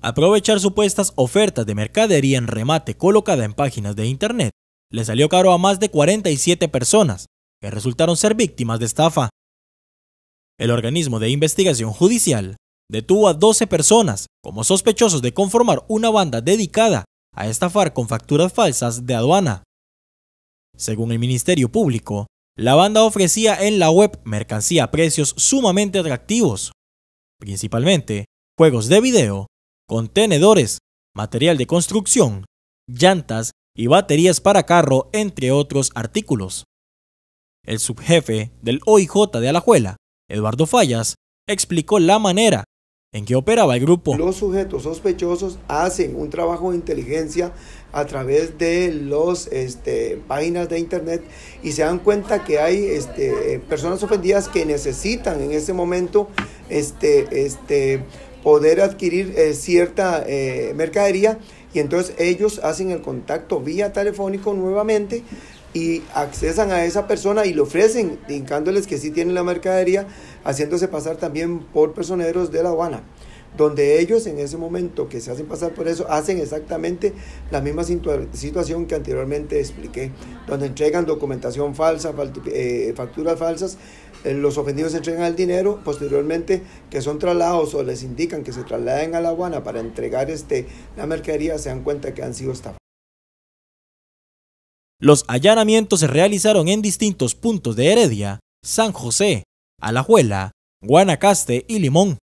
Aprovechar supuestas ofertas de mercadería en remate colocada en páginas de internet le salió caro a más de 47 personas que resultaron ser víctimas de estafa. El organismo de investigación judicial detuvo a 12 personas como sospechosos de conformar una banda dedicada a estafar con facturas falsas de aduana. Según el Ministerio Público, la banda ofrecía en la web mercancía a precios sumamente atractivos, principalmente juegos de video contenedores, material de construcción, llantas y baterías para carro, entre otros artículos. El subjefe del OIJ de Alajuela, Eduardo Fallas, explicó la manera en que operaba el grupo. Los sujetos sospechosos hacen un trabajo de inteligencia a través de las este, páginas de internet y se dan cuenta que hay este, personas ofendidas que necesitan en ese momento este, este, poder adquirir eh, cierta eh, mercadería y entonces ellos hacen el contacto vía telefónico nuevamente y accesan a esa persona y le ofrecen, indicándoles que sí tienen la mercadería, haciéndose pasar también por personeros de La aduana donde ellos en ese momento que se hacen pasar por eso hacen exactamente la misma situación que anteriormente expliqué, donde entregan documentación falsa, eh, facturas falsas, eh, los ofendidos entregan el dinero, posteriormente que son trasladados o les indican que se trasladen a la Guana para entregar este, la mercadería, se dan cuenta que han sido estafados. Los allanamientos se realizaron en distintos puntos de Heredia, San José, Alajuela, Guanacaste y Limón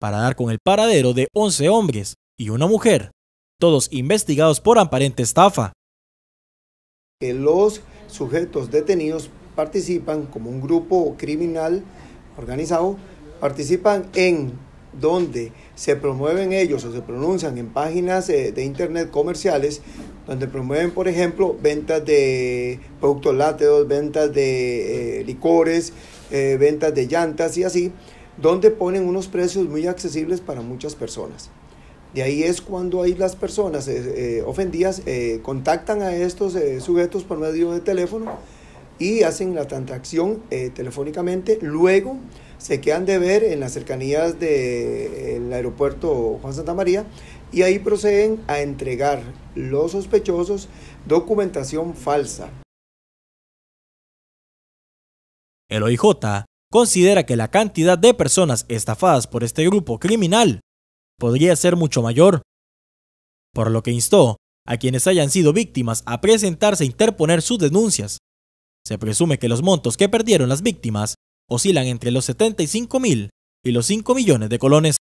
para dar con el paradero de 11 hombres y una mujer, todos investigados por aparente estafa. Los sujetos detenidos participan como un grupo criminal organizado, participan en donde se promueven ellos o se pronuncian en páginas eh, de internet comerciales donde promueven, por ejemplo, ventas de productos lácteos, ventas de eh, licores, eh, ventas de llantas y así donde ponen unos precios muy accesibles para muchas personas. De ahí es cuando hay las personas eh, eh, ofendidas eh, contactan a estos sujetos por medio de teléfono y hacen la transacción telefónicamente. Luego se quedan de ver en las cercanías del aeropuerto Juan Santa María y ahí proceden a entregar los sospechosos documentación falsa. El OIJ considera que la cantidad de personas estafadas por este grupo criminal podría ser mucho mayor, por lo que instó a quienes hayan sido víctimas a presentarse e interponer sus denuncias. Se presume que los montos que perdieron las víctimas oscilan entre los 75 mil y los 5 millones de colones.